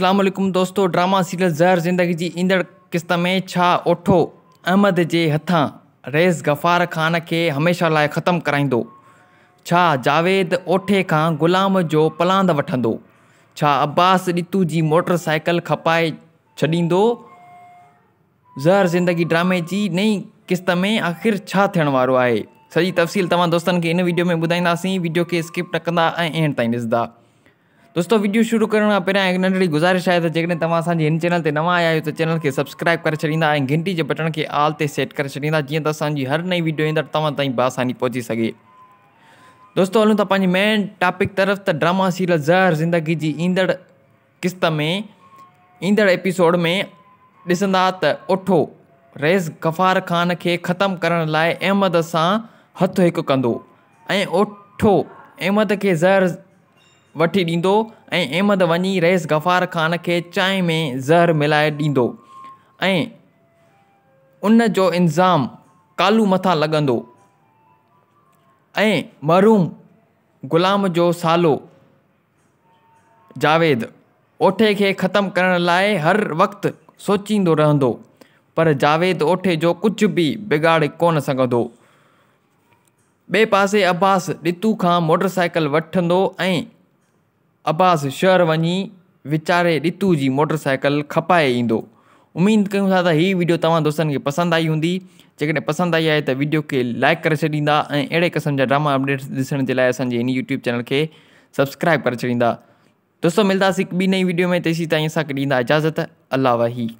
सलामकुम दोस्तों drama serial ज़हर ज़िंदगी की इंदड़ क़िस्त में ओठो अहमद के हथा रेस गफ़ार ख़ान के हमेशा ला खत्म कराईंदो जावेद ओठे खां ग़ुलाम जो पलांद वो अब्बास ॾितू की मोटरसाइकिल साइकिल खपाए छॾींदो ज़हर ज़िंदगी ड्रामे की नई क़िस्त में आख़िर छा थियण वारो तफ़सील तव्हां दोस्त इन वीडियो में ॿुधाईंदासीं वीडियो के स्किप न कंदा ऐं एंड ताईं ॾिसंदा દોસ્તો वीडियो शुरू કરવા પહેલાં એક નંઢડી ગુજારિશ આવે તો જેકॾहिं चैनल ते नवां आया तो चैनल के सब्सक्राइब करे छॾींदा घंटी के बटन के आल से सैट कर छींदा जी त असांजी हर नई वीडियो ईंदड़ तव्हां ताईं बासानी पहुची सघे दोस्तो हलूं मेन टॉपिक तरफ़ त ड्रामा सीरियल ज़हर ज़िंदगी जी ईंदड़ किस्त में ईंदड़ एपिसोड में ॾिसंदा त ओठो रेज़ गफ़ार ख़ान के खत्म करण लाइ अहमद सां हथु हिकु कंदो ओठो अहमद के ज़हर वठी ॾींदो ऐं अहमद वञी रहस ग़फ़ार ख़ान खे चांहि में ज़हर मिलाए ॾींदो ऐं उन जो इन्ज़ाम कालू मथां लॻंदो ऐं महरुम ग़ुलाम जो सालो जावेद ओठे खे ख़तमु करण लाइ हर वक़्तु सोचींदो रहंदो पर जावेद ओठे जो कुझु बि बिगाड़े कोन सघंदो ॿिए पासे अब्बास रितू खां मोटर साइकिल वठंदो ऐं अब्बास शहर वही वीचारे रितु की मोटरसाइकिल खपाए ईंदो उम्मीद क्यों था त वीडियो तुम दोस्तनि खे आई होंगी जैसे पसंद आई है तो वीडियो के लाइक कर छींदा अड़े क़िस्म जा ड्रामा अपडेट्स ॾिसण जे लाइ यूट्यूब चैनल के सब्सक्राइब कर छींदा दोस्तों मिलता बी नई वीडियो में तेसी तीन असांखे इजाज़त अल्लाह वाही